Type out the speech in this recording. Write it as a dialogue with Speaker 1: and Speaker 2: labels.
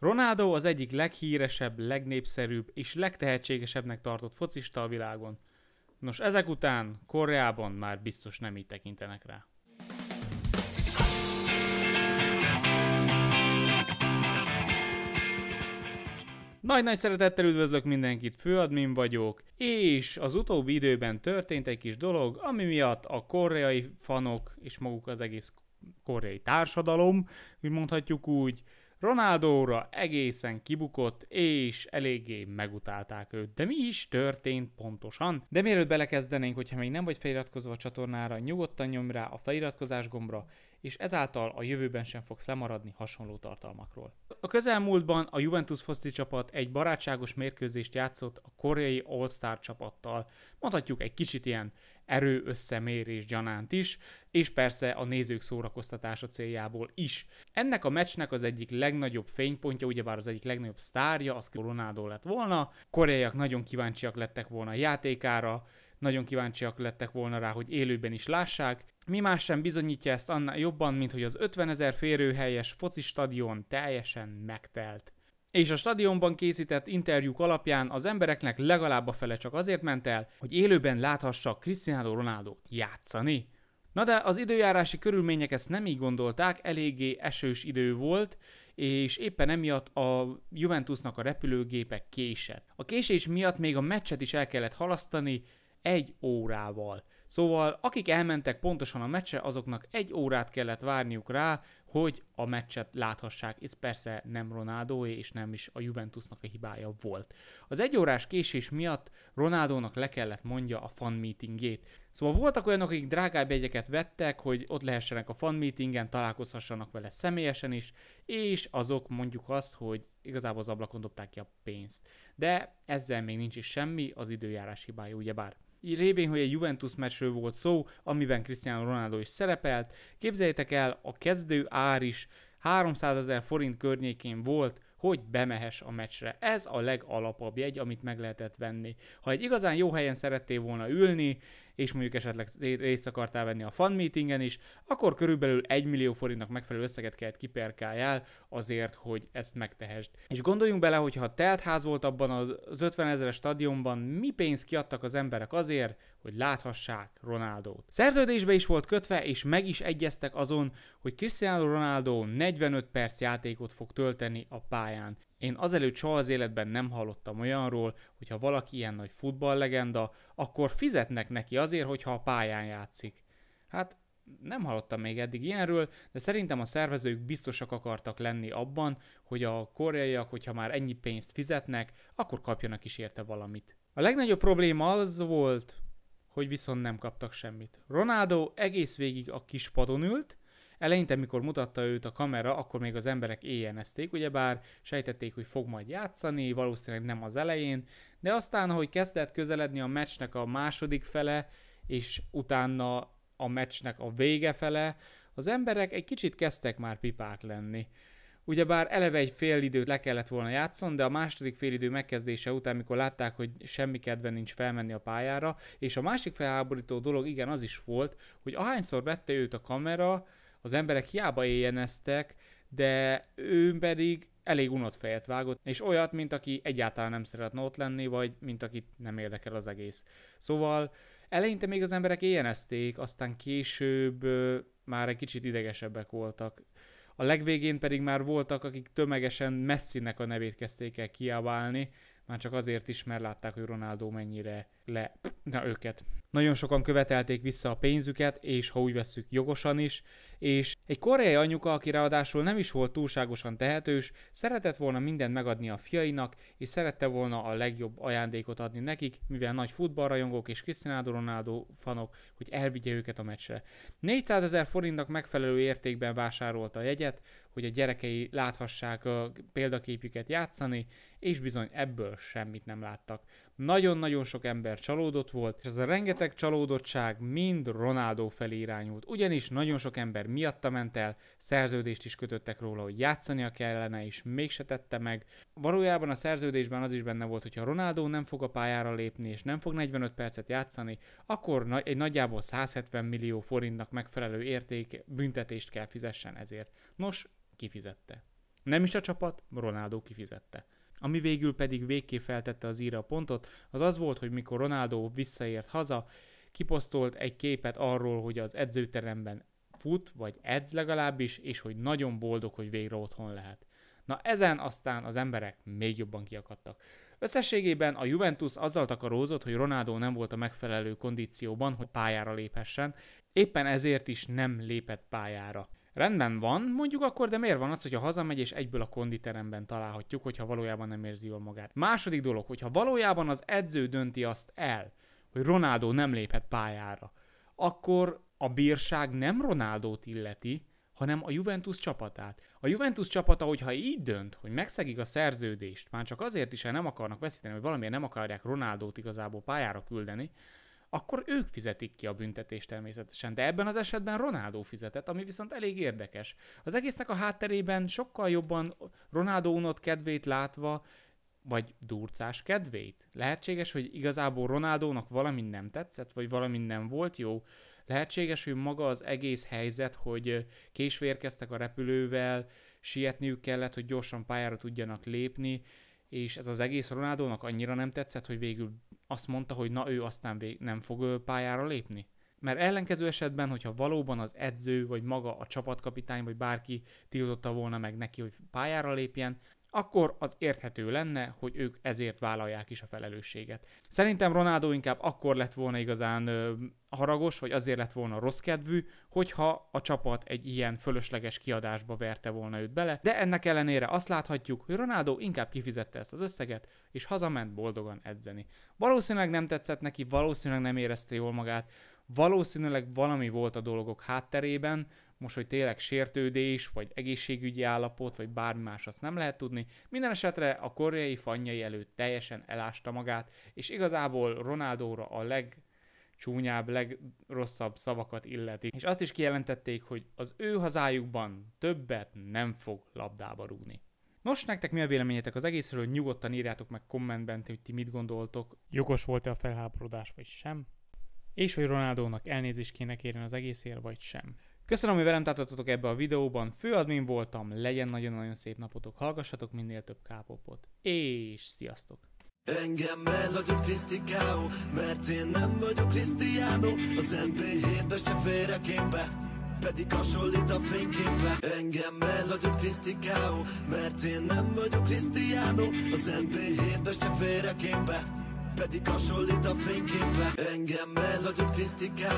Speaker 1: Ronaldo az egyik leghíresebb, legnépszerűbb és legtehetségesebbnek tartott focista a világon. Nos, ezek után Koreában már biztos nem így tekintenek rá. Nagy-nagy szeretettel üdvözlök mindenkit, főadmin vagyok, és az utóbbi időben történt egy kis dolog, ami miatt a koreai fanok és maguk az egész koreai társadalom, úgy mondhatjuk úgy, Ronaldóra egészen kibukott, és eléggé megutálták őt. De mi is történt pontosan? De mielőtt belekezdenénk, hogyha még nem vagy feliratkozva a csatornára, nyugodtan nyomj rá a feliratkozás gombra, és ezáltal a jövőben sem fogsz lemaradni hasonló tartalmakról. A közelmúltban a Juventus foci csapat egy barátságos mérkőzést játszott a koreai All-Star csapattal. Mondhatjuk egy kicsit ilyen erő összemérés gyanánt is, és persze a nézők szórakoztatása céljából is. Ennek a meccsnek az egyik legnagyobb fénypontja, ugyebár az egyik legnagyobb sztárja, az Ronaldo lett volna. Koreaiak nagyon kíváncsiak lettek volna a játékára, nagyon kíváncsiak lettek volna rá, hogy élőben is lássák, mi más sem bizonyítja ezt annál jobban, mint hogy az 50 ezer férőhelyes foci stadion teljesen megtelt. És a stadionban készített interjúk alapján az embereknek legalább a fele csak azért ment el, hogy élőben láthassa Cristiano Ronaldo-t játszani. Na de az időjárási körülmények ezt nem így gondolták, eléggé esős idő volt, és éppen emiatt a Juventusnak a repülőgépek késett. A késés miatt még a meccset is el kellett halasztani egy órával. Szóval akik elmentek pontosan a meccse, azoknak egy órát kellett várniuk rá, hogy a meccset láthassák. Ez persze nem Ronaldo és nem is a Juventusnak a hibája volt. Az egyórás késés miatt Ronaldónak le kellett mondja a fan meetingét. Szóval voltak olyanok, akik drágább jegyeket vettek, hogy ott lehessenek a fan meetingen, találkozhassanak vele személyesen is, és azok mondjuk azt, hogy igazából az ablakon dobták ki a pénzt. De ezzel még nincs is semmi, az időjárás hibája ugyebár révén, hogy egy Juventus meccsről volt szó, amiben Cristiano Ronaldo is szerepelt. Képzeljétek el, a kezdő ár is 300 ezer forint környékén volt, hogy bemehes a meccsre. Ez a legalapabb jegy, amit meg lehetett venni. Ha egy igazán jó helyen szerettél volna ülni, és mondjuk esetleg részt akartál venni a fan meetingen is, akkor körülbelül 1 millió forintnak megfelelő összeget kellett kiperkáljál azért, hogy ezt megtehesd. És gondoljunk bele, hogy ha teltház volt abban az 50 ezeres stadionban, mi pénzt kiadtak az emberek azért, hogy láthassák Ronaldót. Szerződésbe is volt kötve, és meg is egyeztek azon, hogy Cristiano Ronaldo 45 perc játékot fog tölteni a pályán. Én azelőtt soha az életben nem hallottam olyanról, hogy ha valaki ilyen nagy futballlegenda, akkor fizetnek neki azért, hogyha a pályán játszik. Hát nem hallottam még eddig ilyenről, de szerintem a szervezők biztosak akartak lenni abban, hogy a koreaiak, hogyha már ennyi pénzt fizetnek, akkor kapjanak is érte valamit. A legnagyobb probléma az volt, hogy viszont nem kaptak semmit. Ronaldo egész végig a kispadon ült, Eleinte, mikor mutatta őt a kamera, akkor még az emberek éjjenezték, ugyebár sejtették, hogy fog majd játszani, valószínűleg nem az elején, de aztán, ahogy kezdett közeledni a meccsnek a második fele, és utána a meccsnek a vége fele, az emberek egy kicsit kezdtek már pipák lenni. Ugyebár eleve egy fél időt le kellett volna játszon, de a második fél idő megkezdése után, mikor látták, hogy semmi kedve nincs felmenni a pályára, és a másik felháborító dolog igen az is volt, hogy ahányszor vette őt a kamera, az emberek hiába éjjeneztek, de ő pedig elég unott fejet vágott, és olyat, mint aki egyáltalán nem szeretne ott lenni, vagy mint akit nem érdekel az egész. Szóval eleinte még az emberek éjjenezték, aztán később ö, már egy kicsit idegesebbek voltak. A legvégén pedig már voltak, akik tömegesen Messinek a nevét kezdték el kiabálni, már csak azért is, mert látták, hogy Ronaldo mennyire le na őket. Nagyon sokan követelték vissza a pénzüket, és ha úgy veszük, jogosan is, és egy koreai anyuka, aki ráadásul nem is volt túlságosan tehetős, szeretett volna mindent megadni a fiainak, és szerette volna a legjobb ajándékot adni nekik, mivel nagy futballrajongók és Cristiano Ronaldo fanok, hogy elvigye őket a meccsre. 400 ezer forintnak megfelelő értékben vásárolta a jegyet, hogy a gyerekei láthassák a példaképüket játszani, és bizony ebből semmit nem láttak. Nagyon-nagyon sok ember csalódott volt, és ez a rengeteg csalódottság mind Ronaldo felé irányult. Ugyanis nagyon sok ember miatta ment el, szerződést is kötöttek róla, hogy játszania kellene, és mégse tette meg. Valójában a szerződésben az is benne volt, hogy ha Ronaldo nem fog a pályára lépni, és nem fog 45 percet játszani, akkor egy nagyjából 170 millió forintnak megfelelő érték büntetést kell fizessen ezért. Nos, kifizette. Nem is a csapat, Ronaldo kifizette. Ami végül pedig végképp feltette az íra a pontot, az az volt, hogy mikor Ronaldo visszaért haza, kiposztolt egy képet arról, hogy az edzőteremben fut, vagy edz legalábbis, és hogy nagyon boldog, hogy végre otthon lehet. Na ezen aztán az emberek még jobban kiakadtak. Összességében a Juventus azzal takarózott, hogy Ronaldo nem volt a megfelelő kondícióban, hogy pályára léphessen, éppen ezért is nem lépett pályára. Rendben van, mondjuk akkor, de miért van az, hogyha hazamegy és egyből a konditeremben találhatjuk, hogyha valójában nem érzi jól magát. Második dolog, hogyha valójában az edző dönti azt el, hogy Ronaldo nem léphet pályára, akkor a bírság nem Ronaldót illeti, hanem a Juventus csapatát. A Juventus csapata, hogyha így dönt, hogy megszegik a szerződést, már csak azért is, hogy nem akarnak veszíteni, hogy valamilyen nem akarják Ronaldót igazából pályára küldeni, akkor ők fizetik ki a büntetést természetesen. De ebben az esetben Ronaldo fizetett, ami viszont elég érdekes. Az egésznek a hátterében sokkal jobban Ronaldo unott kedvét látva, vagy durcás kedvét. Lehetséges, hogy igazából Ronaldónak valami nem tetszett, vagy valami nem volt jó. Lehetséges, hogy maga az egész helyzet, hogy késve érkeztek a repülővel, sietniük kellett, hogy gyorsan pályára tudjanak lépni, és ez az egész Ronaldónak annyira nem tetszett, hogy végül azt mondta, hogy na ő aztán vég nem fog pályára lépni. Mert ellenkező esetben, hogyha valóban az edző, vagy maga a csapatkapitány, vagy bárki tiltotta volna meg neki, hogy pályára lépjen, akkor az érthető lenne, hogy ők ezért vállalják is a felelősséget. Szerintem Ronaldo inkább akkor lett volna igazán ö, haragos, vagy azért lett volna rossz kedvű, hogyha a csapat egy ilyen fölösleges kiadásba verte volna őt bele, de ennek ellenére azt láthatjuk, hogy Ronaldo inkább kifizette ezt az összeget, és hazament boldogan edzeni. Valószínűleg nem tetszett neki, valószínűleg nem érezte jól magát, Valószínűleg valami volt a dolgok hátterében, most, hogy tényleg sértődés, vagy egészségügyi állapot, vagy bármi más, azt nem lehet tudni. Minden esetre a koreai fannyai előtt teljesen elásta magát, és igazából Ronaldóra a leg csúnyább, legrosszabb szavakat illeti. És azt is kijelentették, hogy az ő hazájukban többet nem fog labdába rúgni. Nos, nektek mi a véleményetek az egészről? Nyugodtan írjátok meg kommentben, hogy ti mit gondoltok. Jogos volt-e a felháborodás, vagy sem? és hogy Ronaldónak elnézést kéne kérjen az egészért, vagy sem. Köszönöm, hogy velem tartottatok ebbe a videóban, főadmin voltam, legyen nagyon-nagyon szép napotok, hallgassatok minél több kápopot, és sziasztok! Engem meghagyott Krisztikáló, mert én nem vagyok Krisztiánó, az NB7-be se férek én be pedig hasonlít a fényképe. Engem elhagyott Krisztikáló, mert én nem vagyok Krisztiánó Az NB7-be se férek én be pedig hasonlít a fényképre Engem elhagyott Krisztikán